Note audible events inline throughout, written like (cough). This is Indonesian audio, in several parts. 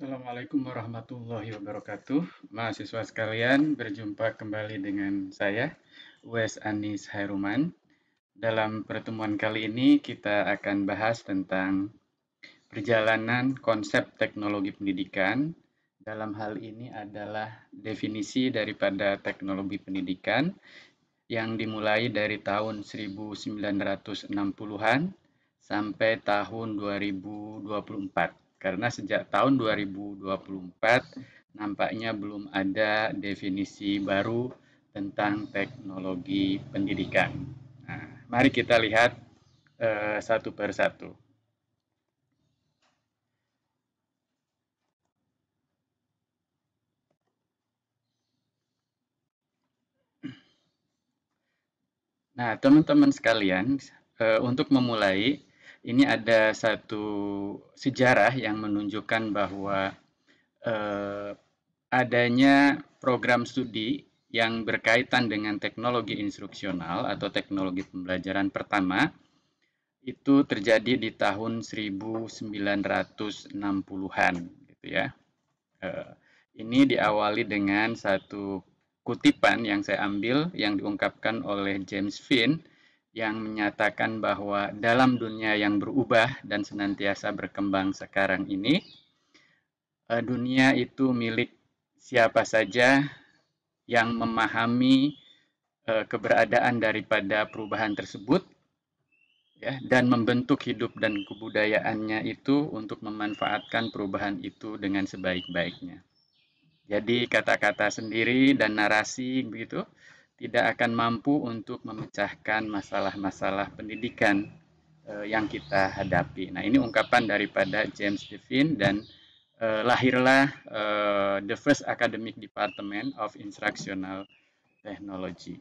Assalamualaikum warahmatullahi wabarakatuh. Mahasiswa sekalian, berjumpa kembali dengan saya, Wes Anis Hairuman. Dalam pertemuan kali ini, kita akan bahas tentang perjalanan konsep teknologi pendidikan. Dalam hal ini adalah definisi daripada teknologi pendidikan yang dimulai dari tahun 1960-an sampai tahun 2024 karena sejak tahun 2024 nampaknya belum ada definisi baru tentang teknologi pendidikan. Nah, mari kita lihat eh, satu per satu. Nah, teman-teman sekalian, eh, untuk memulai, ini ada satu sejarah yang menunjukkan bahwa eh, adanya program studi yang berkaitan dengan teknologi instruksional atau teknologi pembelajaran pertama itu terjadi di tahun 1960-an gitu ya. Eh, ini diawali dengan satu kutipan yang saya ambil yang diungkapkan oleh James Finn yang menyatakan bahwa dalam dunia yang berubah dan senantiasa berkembang sekarang ini, eh, dunia itu milik siapa saja yang memahami eh, keberadaan daripada perubahan tersebut ya, dan membentuk hidup dan kebudayaannya itu untuk memanfaatkan perubahan itu dengan sebaik-baiknya. Jadi kata-kata sendiri dan narasi begitu tidak akan mampu untuk memecahkan masalah-masalah pendidikan eh, yang kita hadapi. Nah, ini ungkapan daripada James Devine dan eh, lahirlah eh, the first academic department of instructional technology.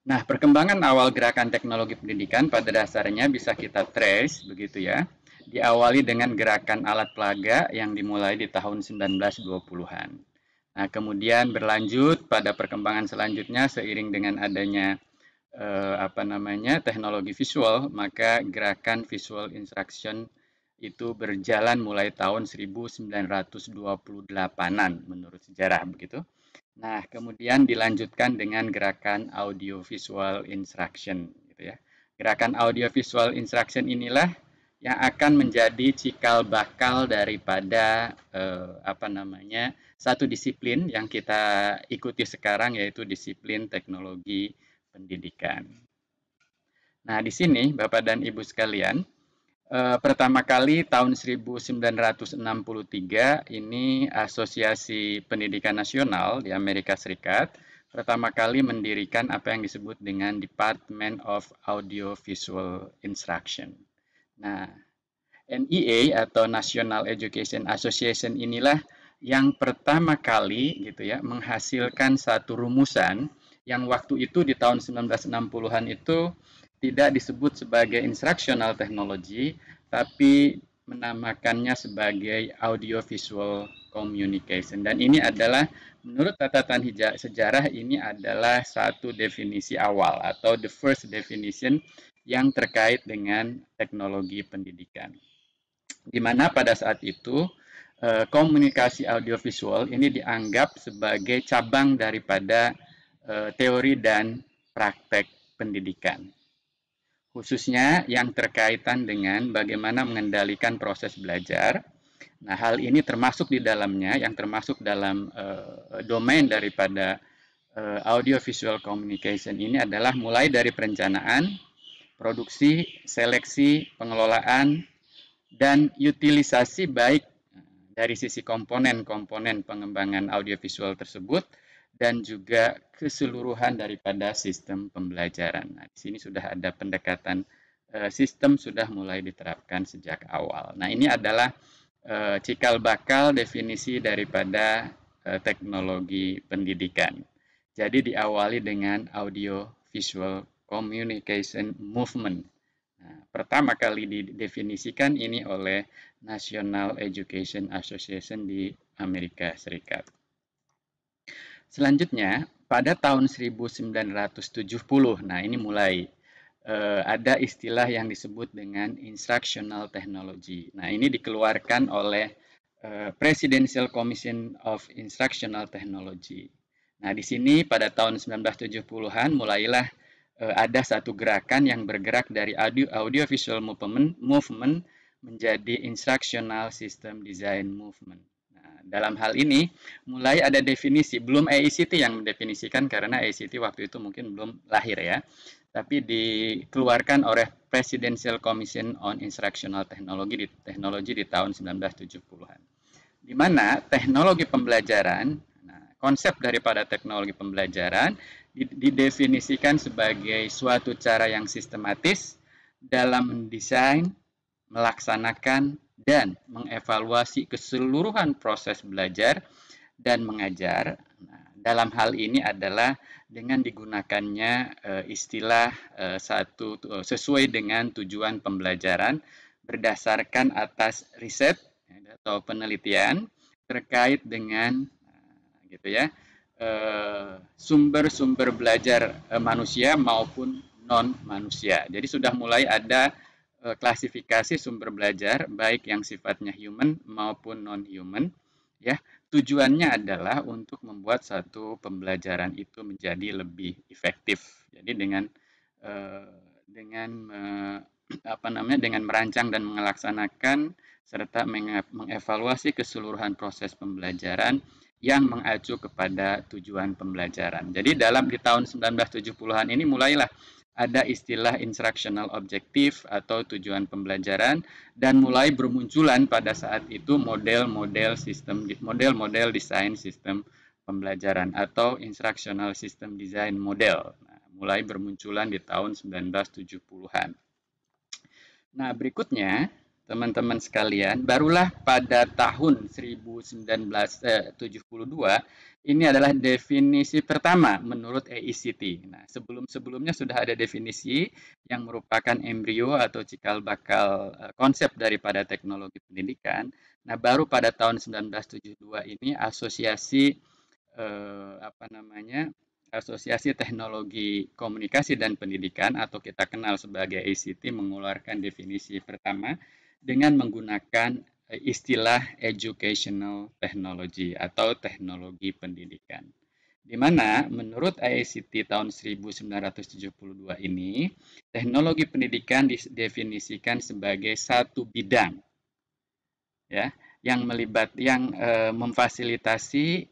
Nah, perkembangan awal gerakan teknologi pendidikan pada dasarnya bisa kita trace begitu ya. Diawali dengan gerakan alat pelaga yang dimulai di tahun 1920-an. Nah, kemudian berlanjut pada perkembangan selanjutnya seiring dengan adanya eh, apa namanya teknologi visual, maka gerakan visual instruction itu berjalan mulai tahun 1928-an menurut sejarah begitu. Nah, kemudian dilanjutkan dengan gerakan audiovisual instruction gitu ya. Gerakan audiovisual instruction inilah yang akan menjadi cikal bakal daripada eh, apa namanya satu disiplin yang kita ikuti sekarang yaitu disiplin teknologi pendidikan. Nah, di sini Bapak dan Ibu sekalian, eh, pertama kali tahun 1963 ini Asosiasi Pendidikan Nasional di Amerika Serikat pertama kali mendirikan apa yang disebut dengan Department of Audiovisual Instruction. Nah, NEA atau National Education Association inilah yang pertama kali gitu ya menghasilkan satu rumusan yang waktu itu di tahun 1960-an itu tidak disebut sebagai instructional technology tapi menamakannya sebagai audiovisual communication dan ini adalah menurut catatan sejarah ini adalah satu definisi awal atau the first definition yang terkait dengan teknologi pendidikan. Di mana pada saat itu eh, komunikasi audiovisual ini dianggap sebagai cabang daripada eh, teori dan praktek pendidikan. Khususnya yang terkaitan dengan bagaimana mengendalikan proses belajar. Nah, hal ini termasuk di dalamnya yang termasuk dalam eh, domain daripada audiovisual communication ini adalah mulai dari perencanaan, produksi, seleksi, pengelolaan, dan utilisasi baik eh, dari sisi komponen-komponen pengembangan audiovisual tersebut dan juga keseluruhan daripada sistem pembelajaran. Nah, di sini sudah ada pendekatan eh, sistem sudah mulai diterapkan sejak awal. Nah, ini adalah eh, cikal bakal definisi daripada teknologi pendidikan. Jadi diawali dengan audio visual Communication Movement. Nah, pertama kali didefinisikan ini oleh National Education Association di Amerika Serikat. Selanjutnya, pada tahun 1970, nah ini mulai eh, ada istilah yang disebut dengan Instructional Technology. Nah ini dikeluarkan oleh eh, Presidential Commission of Instructional Technology. Nah di sini pada tahun 1970-an mulailah Eh, ada satu gerakan yang bergerak dari audio audiovisual movement, movement menjadi instructional system design movement. Nah, dalam hal ini mulai ada definisi, belum AICT yang mendefinisikan karena AICT waktu itu mungkin belum lahir ya. Tapi dikeluarkan oleh Presidential Commission on Instructional Technology di teknologi di tahun 1970-an. Di mana teknologi pembelajaran konsep daripada teknologi pembelajaran didefinisikan sebagai suatu cara yang sistematis dalam mendesain, melaksanakan, dan mengevaluasi keseluruhan proses belajar dan mengajar. Nah, dalam hal ini adalah dengan digunakannya eh, istilah eh, satu eh, sesuai dengan tujuan pembelajaran berdasarkan atas riset atau penelitian terkait dengan gitu ya eh, sumber-sumber belajar eh, manusia maupun non manusia. Jadi sudah mulai ada eh, klasifikasi sumber belajar baik yang sifatnya human maupun non human ya. Tujuannya adalah untuk membuat satu pembelajaran itu menjadi lebih efektif. Jadi dengan dengan apa namanya dengan merancang dan melaksanakan serta mengevaluasi keseluruhan proses pembelajaran yang mengacu kepada tujuan pembelajaran. Jadi dalam di tahun 1970-an ini mulailah ada istilah instructional objective atau tujuan pembelajaran dan mulai bermunculan pada saat itu model-model sistem model-model desain sistem pembelajaran atau instructional system design model. Nah, mulai bermunculan di tahun 1970-an. Nah, berikutnya teman-teman sekalian, barulah pada tahun 1972 eh, ini adalah definisi pertama menurut AICT. E nah, sebelum-sebelumnya sudah ada definisi yang merupakan embrio atau cikal bakal eh, konsep daripada teknologi pendidikan. Nah, baru pada tahun 1972 ini asosiasi eh, apa namanya? Asosiasi Teknologi Komunikasi dan Pendidikan atau kita kenal sebagai ACT e mengeluarkan definisi pertama dengan menggunakan eh, istilah educational technology atau teknologi pendidikan. Di mana menurut ICT tahun 1972 ini, teknologi pendidikan didefinisikan sebagai satu bidang ya yang melibat yang e, memfasilitasi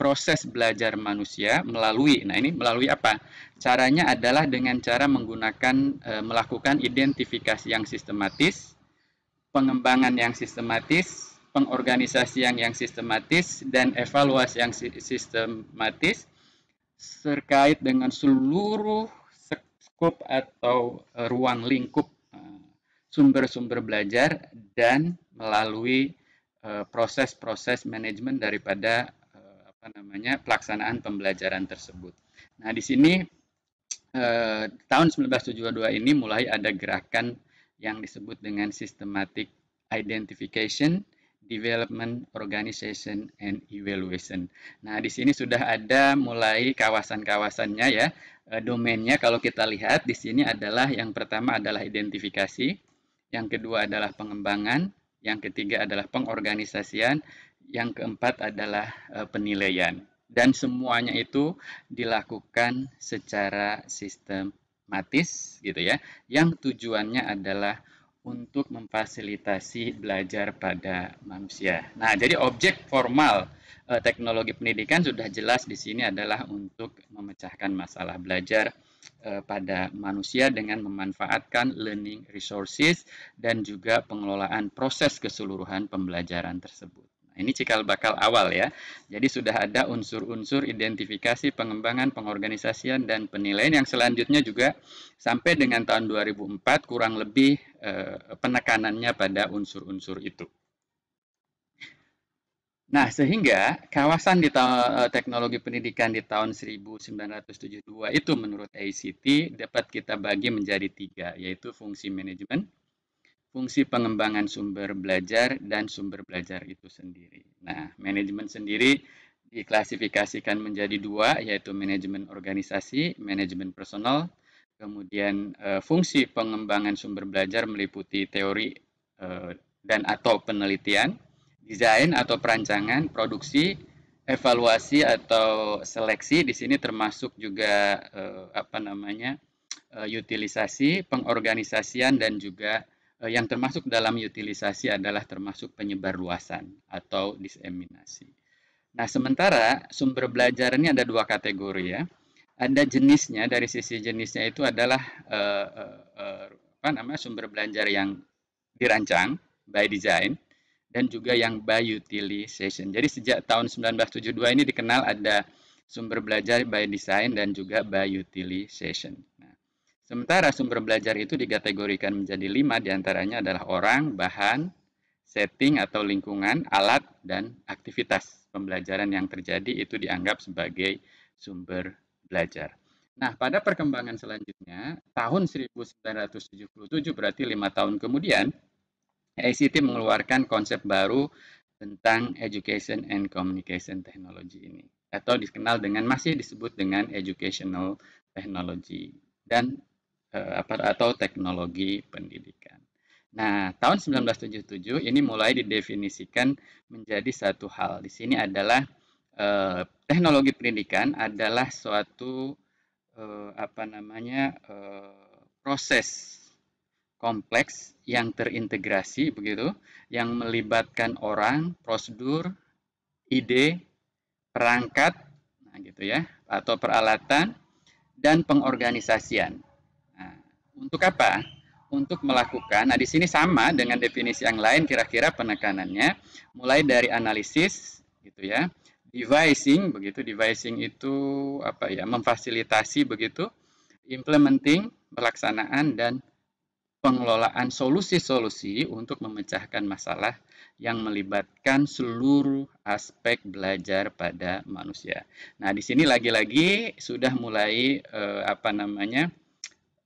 proses belajar manusia melalui nah ini melalui apa caranya adalah dengan cara menggunakan e, melakukan identifikasi yang sistematis pengembangan yang sistematis, pengorganisasian yang sistematis, dan evaluasi yang sistematis terkait dengan seluruh skop atau eh, ruang lingkup eh, sumber-sumber belajar dan melalui eh, proses-proses manajemen daripada apa namanya pelaksanaan pembelajaran tersebut. Nah, di sini tahun 1972 ini mulai ada gerakan yang disebut dengan systematic identification, development, organization, and evaluation. Nah, di sini sudah ada mulai kawasan-kawasannya ya. Eh, domainnya kalau kita lihat di sini adalah yang pertama adalah identifikasi, yang kedua adalah pengembangan, yang ketiga adalah pengorganisasian, yang keempat adalah eh, penilaian. Dan semuanya itu dilakukan secara sistem matis gitu ya, yang tujuannya adalah untuk memfasilitasi belajar pada manusia. Nah, jadi objek formal eh, teknologi pendidikan sudah jelas di sini adalah untuk memecahkan masalah belajar eh, pada manusia dengan memanfaatkan learning resources dan juga pengelolaan proses keseluruhan pembelajaran tersebut. Ini cikal bakal awal ya. Jadi sudah ada unsur-unsur identifikasi, pengembangan, pengorganisasian, dan penilaian yang selanjutnya juga sampai dengan tahun 2004 kurang lebih eh, penekanannya pada unsur-unsur itu. Nah, sehingga kawasan di eh, teknologi pendidikan di tahun 1972 itu menurut ACT dapat kita bagi menjadi tiga, yaitu fungsi manajemen, fungsi pengembangan sumber belajar dan sumber belajar itu sendiri. Nah, manajemen sendiri diklasifikasikan menjadi dua, yaitu manajemen organisasi, manajemen personal, kemudian e, fungsi pengembangan sumber belajar meliputi teori e, dan atau penelitian, desain atau perancangan, produksi, evaluasi atau seleksi di sini termasuk juga e, apa namanya? E, utilisasi, pengorganisasian dan juga Eh, yang termasuk dalam utilisasi adalah termasuk penyebar luasan atau diseminasi. Nah, sementara sumber belajar ini ada dua kategori ya. Ada jenisnya dari sisi jenisnya itu adalah eh, eh, eh apa namanya sumber belajar yang dirancang by design dan juga yang by utilization. Jadi sejak tahun 1972 ini dikenal ada sumber belajar by design dan juga by utilization. Sementara sumber belajar itu dikategorikan menjadi lima diantaranya adalah orang, bahan, setting atau lingkungan, alat, dan aktivitas pembelajaran yang terjadi itu dianggap sebagai sumber belajar. Nah, pada perkembangan selanjutnya, tahun 1977 berarti lima tahun kemudian, ICT mengeluarkan konsep baru tentang Education and Communication Technology ini, atau dikenal dengan masih disebut dengan Educational Technology. Dan Eh, apa atau teknologi pendidikan. Nah, tahun 1977 ini mulai didefinisikan menjadi satu hal. Di sini adalah eh, teknologi pendidikan adalah suatu eh, apa namanya eh, proses kompleks yang terintegrasi begitu, yang melibatkan orang, prosedur, ide, perangkat, nah gitu ya, atau peralatan dan pengorganisasian untuk apa? Untuk melakukan, nah di sini sama dengan definisi yang lain kira-kira penekanannya, mulai dari analisis, gitu ya, devising, begitu, devising itu apa ya, memfasilitasi begitu, implementing, pelaksanaan, dan pengelolaan solusi-solusi untuk memecahkan masalah yang melibatkan seluruh aspek belajar pada manusia. Nah, di sini lagi-lagi sudah mulai eh, apa namanya?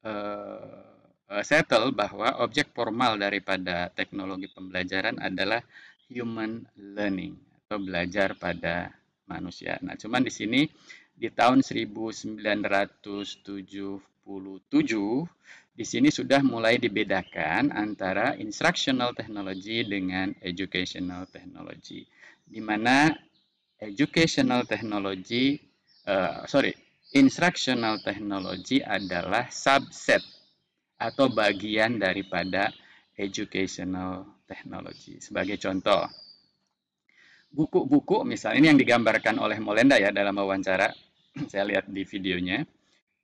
uh, settle bahwa objek formal daripada teknologi pembelajaran adalah human learning atau belajar pada manusia. Nah, cuman di sini di tahun 1977 di sini sudah mulai dibedakan antara instructional technology dengan educational technology di mana educational technology uh, sorry Instructional Technology adalah subset atau bagian daripada Educational Technology. Sebagai contoh, buku-buku misalnya ini yang digambarkan oleh Molenda ya dalam wawancara, (clears throat) saya lihat di videonya.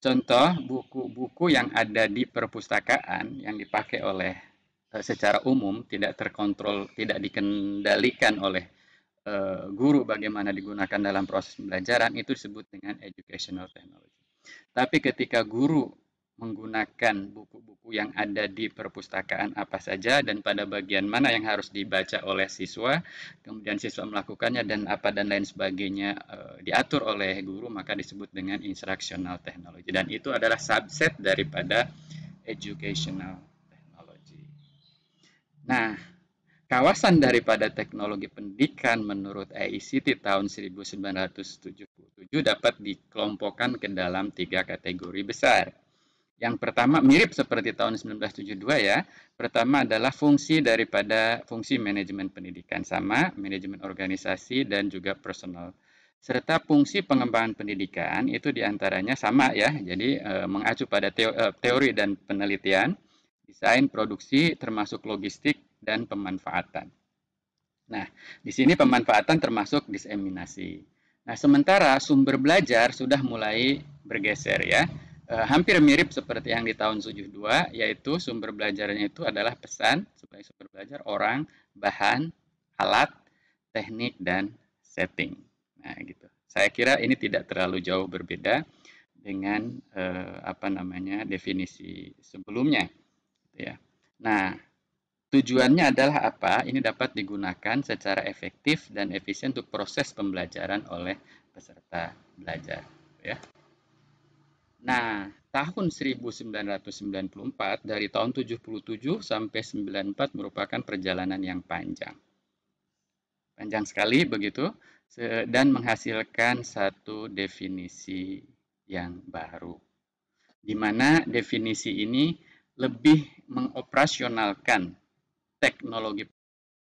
Contoh buku-buku yang ada di perpustakaan yang dipakai oleh eh, secara umum tidak terkontrol, tidak dikendalikan oleh Eh, guru bagaimana digunakan dalam proses pembelajaran itu disebut dengan educational technology. Tapi ketika guru menggunakan buku-buku yang ada di perpustakaan apa saja dan pada bagian mana yang harus dibaca oleh siswa, kemudian siswa melakukannya dan apa dan lain sebagainya e, diatur oleh guru maka disebut dengan instructional technology dan itu adalah subset daripada educational technology. Nah, Kawasan daripada teknologi pendidikan menurut AICT tahun 1977 dapat dikelompokkan ke dalam tiga kategori besar. Yang pertama mirip seperti tahun 1972 ya. Pertama adalah fungsi daripada fungsi manajemen pendidikan sama, manajemen organisasi dan juga personal serta fungsi pengembangan pendidikan itu diantaranya sama ya, jadi e, mengacu pada eh, teori dan penelitian, desain, produksi, termasuk logistik, dan pemanfaatan. Nah, di sini pemanfaatan termasuk diseminasi. Nah, sementara sumber belajar sudah mulai bergeser ya. E, hampir mirip seperti yang di tahun 72, yaitu sumber belajarnya itu adalah pesan sebagai sumber belajar orang, bahan, alat, teknik, dan setting. Nah, gitu. Saya kira ini tidak terlalu jauh berbeda dengan e, apa namanya definisi sebelumnya, gitu ya. Nah, Tujuannya adalah apa? Ini dapat digunakan secara efektif dan efisien untuk proses pembelajaran oleh peserta belajar. Ya. Nah, tahun 1994 dari tahun 77 sampai 94 merupakan perjalanan yang panjang. Panjang sekali begitu dan menghasilkan satu definisi yang baru. Di mana definisi ini lebih mengoperasionalkan teknologi